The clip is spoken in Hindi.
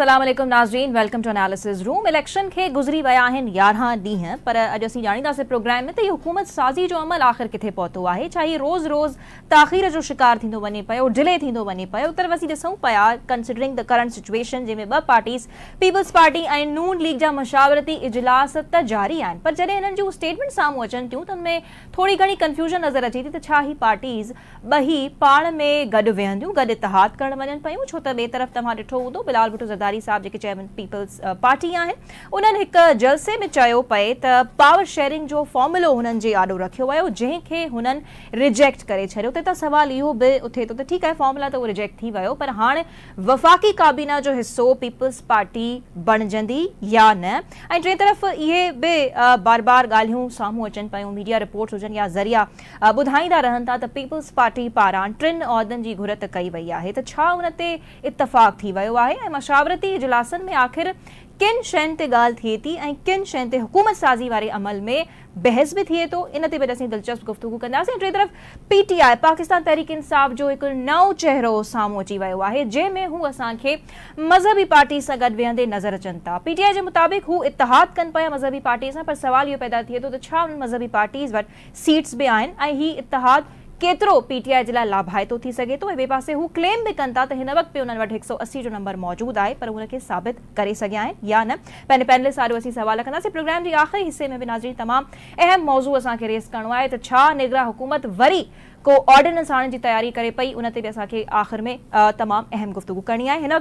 असलम नाज़रीन welcome to analysis room election के गुज़री वह आहिनि यारहं ॾींहं पर अस जानी ॼाणींदासीं प्रोग्राम में तो ये हुकूमत साज़ी जो अमल आख़िर किथे पौत है चाहे रोज़ रोज़ ताख़ीर जो शिकार थींदो वञे पियो डिले थी वे पियो तर वसीं ॾिसूं कंसिडरिंग द करंट सिचुएशन जैमें ब पार्टीज़ पीपल्स पार्टी ए नून लीग जहाँ मशावरती इजलास त जारी आहिनि पर जैसे हिननि जूं स्टेटमेंट सामूँ अचन थी तो उनमें थोड़ी घड़ी कंफ्यूजन नज़र अचे थी तो छा ही पार्टीज़ ॿई में गड वेहंद गड इतिहाद करो तो पियूं छो तरफ़ तुम ॾिठो हों बिलाल भुटो चयो पए तिजेक्ट करे छॾियो त सवालु इहो बि उथे थो त ठीकु आहे त उहो रिजेक्ट थी वियो पर हाणे वफ़ाक़ी काबीना जो हिसो पीपल्स पार्टी बणजंदी या न ऐं टे तरफ़ इहे बि बार बार ॻाल्हियूं साम्हूं अचनि पयूं मीडिया रिपोर्ट हुजनि पारां टिनि जी घुरत कई वई आहे त छा हुन ते इतफ़ाक़ थी वियो आहे कुदरती इजलासनि में आख़िर किन शयुनि ते ॻाल्हि थिए थी ऐं किन शयुनि ते हुकूमत साज़ी वारे अमल में बहस भी थिए थो तो इन ते बि दिलचस्प गुफ़्तगु कंदासीं टे तरफ़ पी पाकिस्तान तहरीक इंसाफ़ जो हिकु नओं चहिरो साम्हूं अची वियो आहे जंहिंमें हू असांखे मज़हबी पार्टी सां गॾु वेहंदे नज़र अचन था पीटीआई के मुताबिक़ हू इतिहाद कनि पिया मज़हबी पार्टी सां पर सवाल इहो पैदा थिए थो मज़हबी पार्टीज़ वटि सीट्स बि इतिहाद કેતરો पीटीआई જેલા લાભાયતો तो थी सके तो वे पासे हु क्लेम भी कंता तो त पे उनन वट 180 सौ जो नंबर मौजूद आए पर उनके साबित करे सके आए या न पहले पैनलिस्ट सारो असी सवाल से प्रोग्राम जी आख़िरी हिस्से में भी नाज़री तमाम अहम मौज़ू के रेस करनो आए तो छा निगरा हुकूमत वरी को ऑर्डिनेंस आने की तैयारी करे पई उन भी असा के आख़िर में तमाम अहम गुफ़्तगु करनी आए